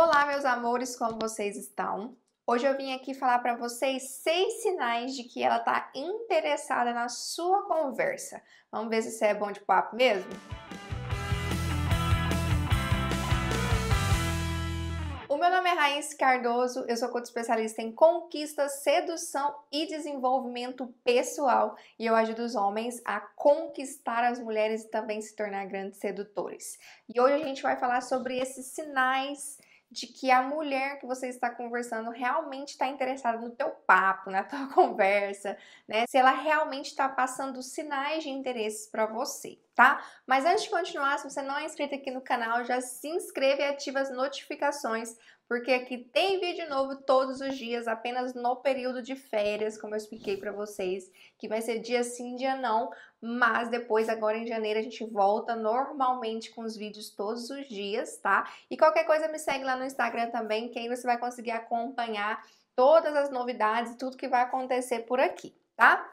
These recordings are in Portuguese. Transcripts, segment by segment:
Olá, meus amores, como vocês estão? Hoje eu vim aqui falar para vocês seis sinais de que ela está interessada na sua conversa. Vamos ver se isso é bom de papo mesmo? O meu nome é Raíssa Cardoso, eu sou coach especialista em conquista, sedução e desenvolvimento pessoal e eu ajudo os homens a conquistar as mulheres e também se tornar grandes sedutores. E hoje a gente vai falar sobre esses sinais de que a mulher que você está conversando realmente está interessada no teu papo, na tua conversa, né? Se ela realmente está passando sinais de interesses para você, tá? Mas antes de continuar, se você não é inscrito aqui no canal, já se inscreve e ativa as notificações porque aqui tem vídeo novo todos os dias, apenas no período de férias, como eu expliquei para vocês, que vai ser dia sim, dia não, mas depois agora em janeiro a gente volta normalmente com os vídeos todos os dias, tá? E qualquer coisa me segue lá no Instagram também, que aí você vai conseguir acompanhar todas as novidades, tudo que vai acontecer por aqui, tá?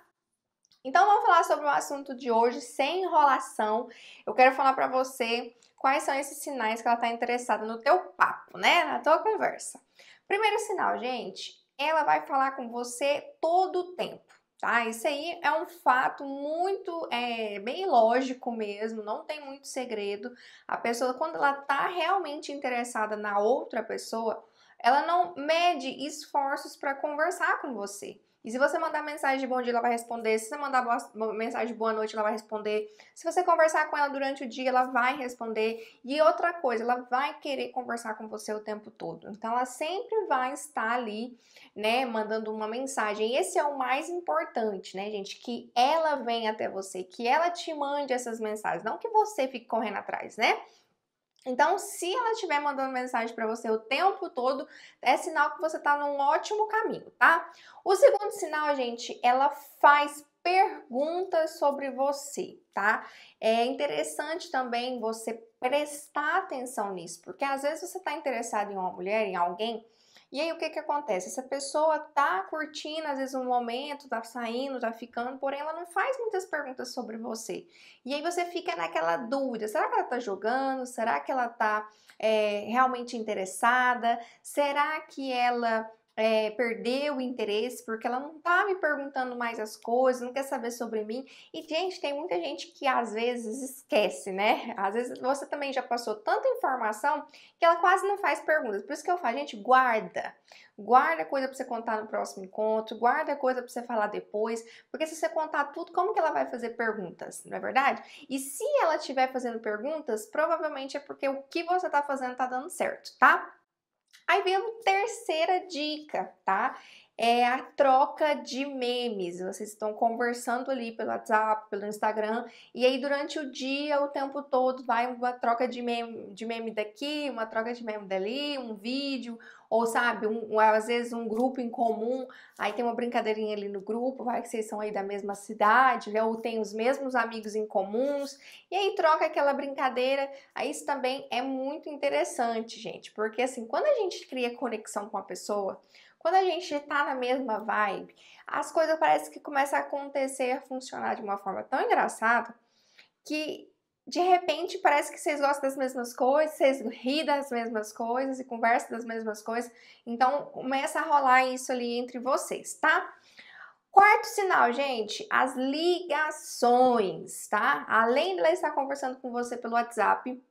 Então vamos falar sobre o assunto de hoje sem enrolação. Eu quero falar para você quais são esses sinais que ela está interessada no teu papo, né? Na tua conversa. Primeiro sinal, gente, ela vai falar com você todo o tempo. Tá, isso aí é um fato muito, é, bem lógico mesmo, não tem muito segredo. A pessoa, quando ela tá realmente interessada na outra pessoa, ela não mede esforços para conversar com você. E se você mandar mensagem de bom dia, ela vai responder. Se você mandar boa, mensagem de boa noite, ela vai responder. Se você conversar com ela durante o dia, ela vai responder. E outra coisa, ela vai querer conversar com você o tempo todo. Então, ela sempre vai estar ali, né, mandando uma mensagem. E esse é o mais importante, né, gente? Que ela venha até você, que ela te mande essas mensagens. Não que você fique correndo atrás, né? Então, se ela estiver mandando mensagem para você o tempo todo, é sinal que você está num ótimo caminho, tá? O segundo sinal, gente, ela faz perguntas sobre você, tá? É interessante também você prestar atenção nisso, porque às vezes você está interessado em uma mulher, em alguém, e aí o que que acontece? Essa pessoa tá curtindo às vezes um momento, tá saindo, tá ficando, porém ela não faz muitas perguntas sobre você. E aí você fica naquela dúvida: será que ela tá jogando? Será que ela tá é, realmente interessada? Será que ela é, perder o interesse, porque ela não tá me perguntando mais as coisas, não quer saber sobre mim. E, gente, tem muita gente que às vezes esquece, né? Às vezes você também já passou tanta informação que ela quase não faz perguntas. Por isso que eu falo, gente, guarda. Guarda coisa pra você contar no próximo encontro, guarda coisa pra você falar depois, porque se você contar tudo, como que ela vai fazer perguntas, não é verdade? E se ela estiver fazendo perguntas, provavelmente é porque o que você tá fazendo tá dando certo, tá? Aí vem a terceira dica, tá? é a troca de memes. Vocês estão conversando ali pelo WhatsApp, pelo Instagram, e aí durante o dia, o tempo todo, vai uma troca de meme, de meme daqui, uma troca de meme dali, um vídeo, ou sabe, um, às vezes um grupo em comum, aí tem uma brincadeirinha ali no grupo, vai que vocês são aí da mesma cidade, ou tem os mesmos amigos em comuns, e aí troca aquela brincadeira. Aí isso também é muito interessante, gente, porque assim, quando a gente cria conexão com a pessoa, quando a gente está na mesma vibe, as coisas parecem que começam a acontecer, a funcionar de uma forma tão engraçada que de repente parece que vocês gostam das mesmas coisas, vocês riem das mesmas coisas e conversam das mesmas coisas. Então começa a rolar isso ali entre vocês, tá? Quarto sinal, gente, as ligações, tá? Além de ela estar conversando com você pelo WhatsApp,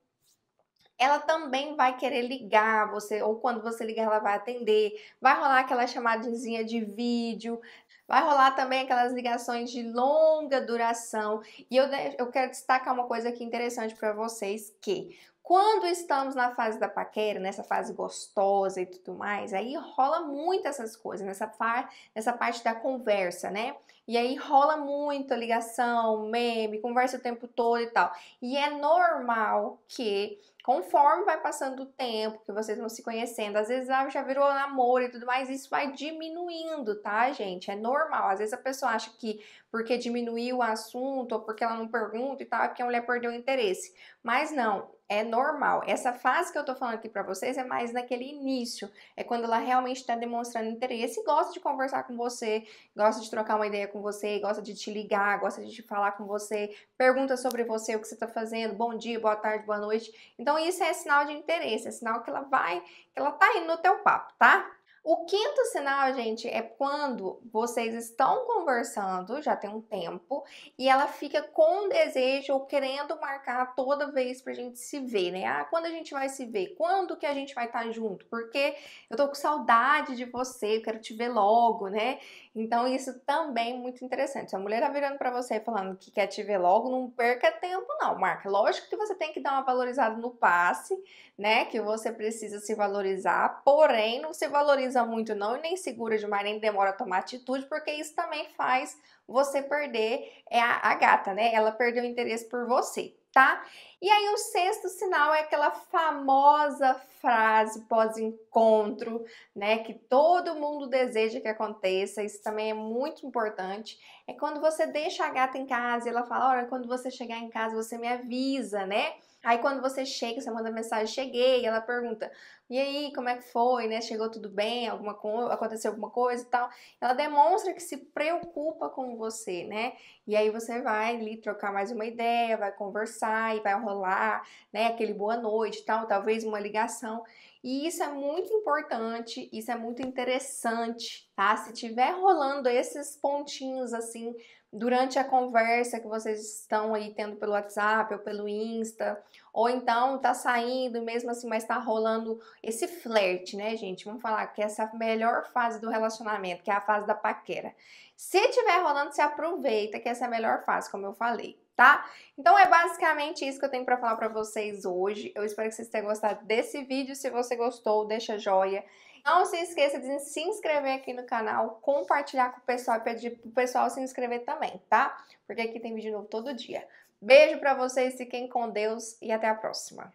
ela também vai querer ligar você, ou quando você ligar, ela vai atender. Vai rolar aquela chamadinha de vídeo, vai rolar também aquelas ligações de longa duração. E eu, eu quero destacar uma coisa aqui interessante para vocês: que quando estamos na fase da paquera, nessa fase gostosa e tudo mais, aí rola muito essas coisas, nessa, par, nessa parte da conversa, né? E aí rola muito ligação, meme, conversa o tempo todo e tal. E é normal que, conforme vai passando o tempo, que vocês vão se conhecendo, às vezes ah, já virou namoro e tudo mais, isso vai diminuindo, tá, gente? É normal. Às vezes a pessoa acha que porque diminuiu o assunto, ou porque ela não pergunta e tal, é porque a mulher perdeu o interesse. Mas não, é normal. Essa fase que eu tô falando aqui para vocês é mais naquele início, é quando ela realmente está demonstrando interesse e gosta de conversar com você, gosta de trocar uma ideia com você, gosta de te ligar, gosta de te falar com você, pergunta sobre você, o que você tá fazendo, bom dia, boa tarde, boa noite. Então isso é sinal de interesse, é sinal que ela vai, que ela tá indo no teu papo, tá? O quinto sinal, gente, é quando vocês estão conversando, já tem um tempo, e ela fica com desejo ou querendo marcar toda vez pra gente se ver, né? Ah, quando a gente vai se ver? Quando que a gente vai estar tá junto? Porque eu tô com saudade de você, eu quero te ver logo, né? Então isso também é muito interessante. Se a mulher tá virando para você falando que quer te ver logo, não perca tempo não, marca. Lógico que você tem que dar uma valorizada no passe, né? Que você precisa se valorizar, porém não se valoriza precisa muito não e nem segura demais, nem demora a tomar atitude, porque isso também faz você perder é a, a gata, né? Ela perdeu o interesse por você, tá? E aí o sexto sinal é aquela famosa frase pós-encontro, né, que todo mundo deseja que aconteça. Isso também é muito importante. É quando você deixa a gata em casa e ela fala: "Olha, quando você chegar em casa, você me avisa", né? Aí quando você chega, você manda mensagem, cheguei, ela pergunta, e aí, como é que foi, né? Chegou tudo bem? Alguma aconteceu alguma coisa e tal? Ela demonstra que se preocupa com você, né? E aí você vai ali trocar mais uma ideia, vai conversar e vai rolar, né? Aquele boa noite, tal, talvez uma ligação. E isso é muito importante, isso é muito interessante, tá? Se tiver rolando esses pontinhos assim durante a conversa que vocês estão aí tendo pelo WhatsApp ou pelo Insta, ou então tá saindo mesmo assim, mas tá rolando esse flerte, né, gente? Vamos falar que essa é a melhor fase do relacionamento, que é a fase da paquera. Se tiver rolando, se aproveita, que essa é a melhor fase, como eu falei. Tá? Então é basicamente isso que eu tenho para falar para vocês hoje. Eu espero que vocês tenham gostado desse vídeo. Se você gostou, deixa joia. Não se esqueça de se inscrever aqui no canal, compartilhar com o pessoal e pedir pro pessoal se inscrever também, tá? Porque aqui tem vídeo novo todo dia. Beijo para vocês, fiquem com Deus e até a próxima.